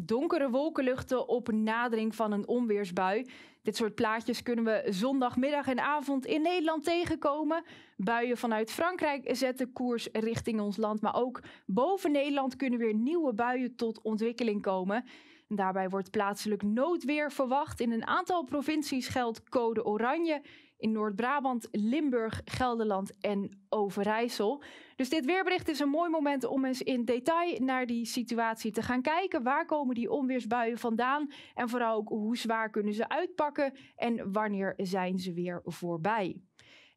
Donkere wolkenluchten op nadering van een onweersbui. Dit soort plaatjes kunnen we zondagmiddag en avond in Nederland tegenkomen. Buien vanuit Frankrijk zetten koers richting ons land. Maar ook boven Nederland kunnen weer nieuwe buien tot ontwikkeling komen. daarbij wordt plaatselijk noodweer verwacht. In een aantal provincies geldt code oranje in Noord-Brabant, Limburg, Gelderland en Overijssel. Dus dit weerbericht is een mooi moment om eens in detail naar die situatie te gaan kijken. Waar komen die onweersbuien vandaan? En vooral ook hoe zwaar kunnen ze uitpakken en wanneer zijn ze weer voorbij?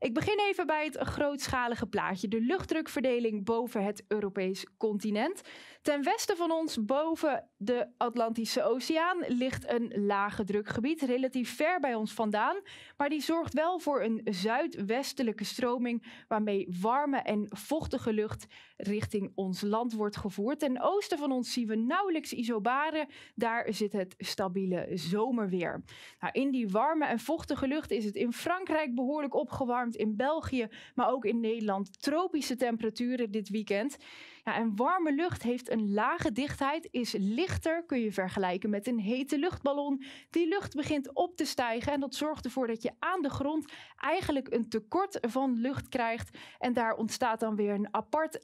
Ik begin even bij het grootschalige plaatje, de luchtdrukverdeling boven het Europees continent. Ten westen van ons, boven de Atlantische Oceaan, ligt een lage drukgebied, relatief ver bij ons vandaan, maar die zorgt wel voor een zuidwestelijke stroming waarmee warme en vochtige lucht richting ons land wordt gevoerd. Ten oosten van ons zien we nauwelijks isobaren, daar zit het stabiele zomerweer. Nou, in die warme en vochtige lucht is het in Frankrijk behoorlijk opgewarmd in België, maar ook in Nederland. Tropische temperaturen dit weekend. Ja, en warme lucht heeft een lage dichtheid, is lichter, kun je vergelijken met een hete luchtballon. Die lucht begint op te stijgen en dat zorgt ervoor dat je aan de grond eigenlijk een tekort van lucht krijgt. En daar ontstaat dan weer een apart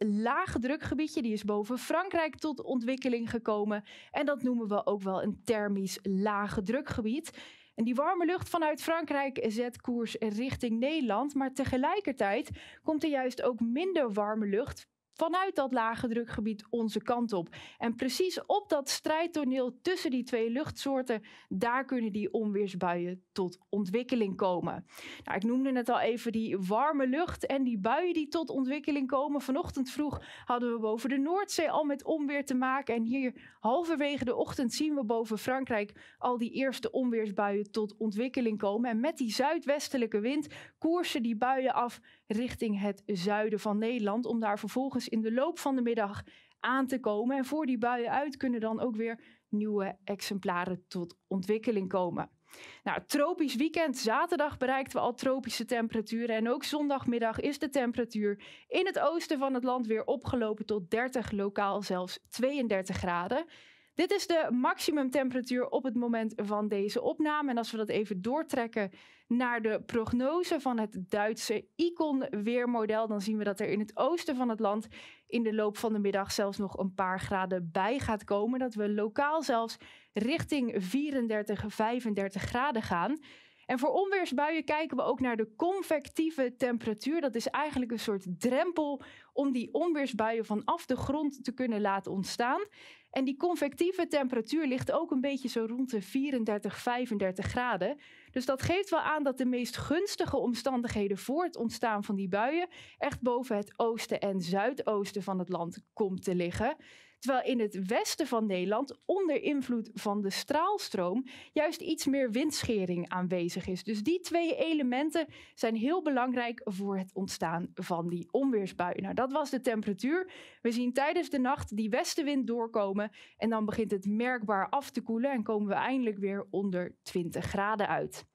drukgebiedje, Die is boven Frankrijk tot ontwikkeling gekomen. En dat noemen we ook wel een thermisch lage drukgebied. En die warme lucht vanuit Frankrijk zet koers richting Nederland, maar tegelijkertijd komt er juist ook minder warme lucht vanuit dat lage drukgebied onze kant op. En precies op dat strijdtoneel tussen die twee luchtsoorten, daar kunnen die onweersbuien tot ontwikkeling komen. Nou, ik noemde net al even die warme lucht en die buien die tot ontwikkeling komen. Vanochtend vroeg hadden we boven de Noordzee al met onweer te maken. En hier halverwege de ochtend zien we boven Frankrijk al die eerste onweersbuien tot ontwikkeling komen. En met die zuidwestelijke wind koersen die buien af richting het zuiden van Nederland. Om daar vervolgens in de loop van de middag aan te komen. En voor die buien uit kunnen dan ook weer nieuwe exemplaren tot ontwikkeling komen. Nou, tropisch weekend. Zaterdag bereikten we al tropische temperaturen. En ook zondagmiddag is de temperatuur in het oosten van het land weer opgelopen tot 30, lokaal zelfs 32 graden. Dit is de maximumtemperatuur op het moment van deze opname. En als we dat even doortrekken naar de prognose van het Duitse Icon-weermodel, dan zien we dat er in het oosten van het land in de loop van de middag zelfs nog een paar graden bij gaat komen. Dat we lokaal zelfs richting 34, 35 graden gaan. En voor onweersbuien kijken we ook naar de convectieve temperatuur. Dat is eigenlijk een soort drempel om die onweersbuien vanaf de grond te kunnen laten ontstaan. En die convectieve temperatuur ligt ook een beetje zo rond de 34, 35 graden. Dus dat geeft wel aan dat de meest gunstige omstandigheden voor het ontstaan van die buien echt boven het oosten en zuidoosten van het land komt te liggen. Terwijl in het westen van Nederland, onder invloed van de straalstroom, juist iets meer windschering aanwezig is. Dus die twee elementen zijn heel belangrijk voor het ontstaan van die onweersbui. Nou, dat was de temperatuur. We zien tijdens de nacht die westenwind doorkomen en dan begint het merkbaar af te koelen en komen we eindelijk weer onder 20 graden uit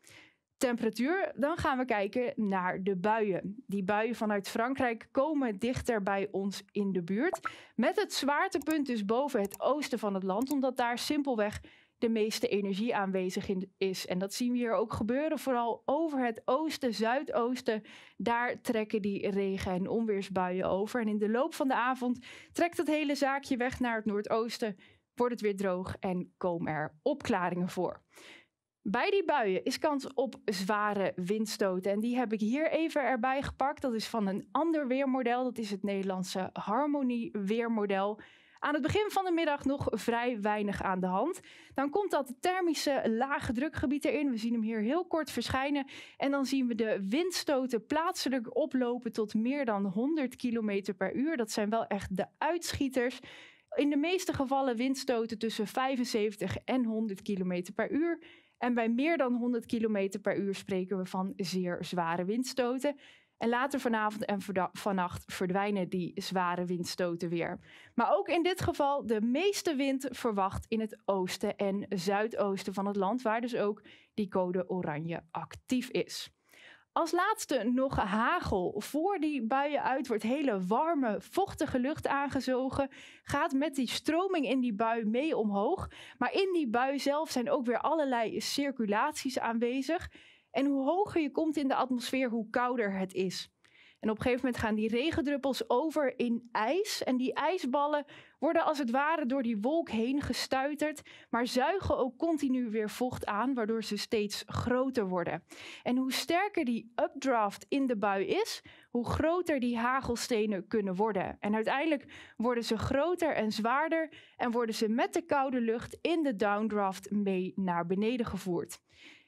temperatuur, dan gaan we kijken naar de buien. Die buien vanuit Frankrijk komen dichter bij ons in de buurt. Met het zwaartepunt dus boven het oosten van het land, omdat daar simpelweg de meeste energie aanwezig is. En dat zien we hier ook gebeuren, vooral over het oosten, zuidoosten. Daar trekken die regen- en onweersbuien over. En in de loop van de avond trekt dat hele zaakje weg naar het noordoosten, wordt het weer droog en komen er opklaringen voor. Bij die buien is kans op zware windstoten. En die heb ik hier even erbij gepakt. Dat is van een ander weermodel. Dat is het Nederlandse Harmonie-weermodel. Aan het begin van de middag nog vrij weinig aan de hand. Dan komt dat thermische lage drukgebied erin. We zien hem hier heel kort verschijnen. En dan zien we de windstoten plaatselijk oplopen tot meer dan 100 km per uur. Dat zijn wel echt de uitschieters. In de meeste gevallen windstoten tussen 75 en 100 km per uur. En bij meer dan 100 km per uur spreken we van zeer zware windstoten. En later vanavond en vannacht verdwijnen die zware windstoten weer. Maar ook in dit geval de meeste wind verwacht in het oosten en zuidoosten van het land, waar dus ook die code oranje actief is. Als laatste nog hagel. Voor die buien uit wordt hele warme, vochtige lucht aangezogen. Gaat met die stroming in die bui mee omhoog. Maar in die bui zelf zijn ook weer allerlei circulaties aanwezig. En hoe hoger je komt in de atmosfeer, hoe kouder het is. En op een gegeven moment gaan die regendruppels over in ijs. En die ijsballen worden als het ware door die wolk heen gestuiterd, maar zuigen ook continu weer vocht aan, waardoor ze steeds groter worden. En hoe sterker die updraft in de bui is, hoe groter die hagelstenen kunnen worden. En uiteindelijk worden ze groter en zwaarder en worden ze met de koude lucht in de downdraft mee naar beneden gevoerd.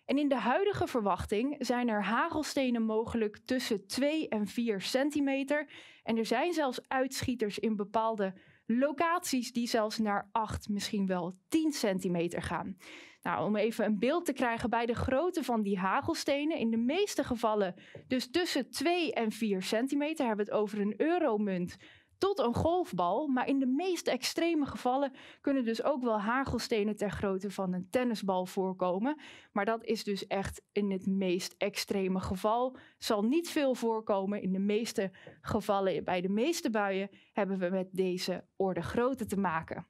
En in de huidige verwachting zijn er hagelstenen mogelijk tussen 2 en 4 centimeter. En er zijn zelfs uitschieters in bepaalde locaties die zelfs naar 8, misschien wel 10 centimeter gaan. Nou, om even een beeld te krijgen bij de grootte van die hagelstenen, in de meeste gevallen dus tussen 2 en 4 centimeter, hebben we het over een euromunt tot een golfbal. Maar in de meest extreme gevallen kunnen dus ook wel hagelstenen ter grootte van een tennisbal voorkomen. Maar dat is dus echt in het meest extreme geval. Zal niet veel voorkomen. In de meeste gevallen, bij de meeste buien, hebben we met deze orde grootte te maken.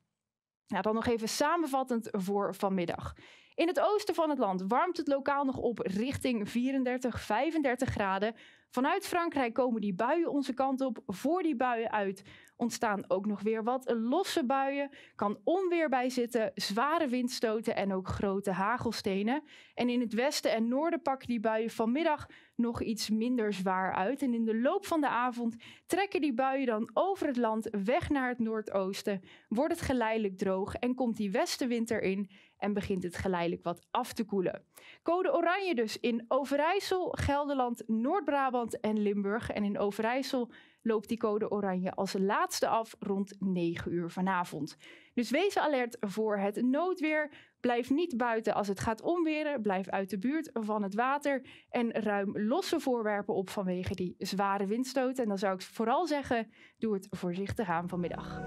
Nou, dan nog even samenvattend voor vanmiddag. In het oosten van het land warmt het lokaal nog op richting 34, 35 graden. Vanuit Frankrijk komen die buien onze kant op. Voor die buien uit ontstaan ook nog weer wat losse buien. Kan onweer bij zitten, zware windstoten en ook grote hagelstenen. En in het westen en noorden pakken die buien vanmiddag nog iets minder zwaar uit. En in de loop van de avond trekken die buien dan over het land weg naar het noordoosten. Wordt het geleidelijk droog en komt die westenwind erin en begint het geleidelijk wat af te koelen. Code oranje dus in Overijssel, Gelderland, Noord-Brabant en Limburg. En in Overijssel loopt die code oranje als laatste af rond 9 uur vanavond. Dus wees alert voor het noodweer. Blijf niet buiten als het gaat omweren. Blijf uit de buurt van het water. En ruim losse voorwerpen op vanwege die zware windstoot. En dan zou ik vooral zeggen: doe het voorzichtig aan vanmiddag.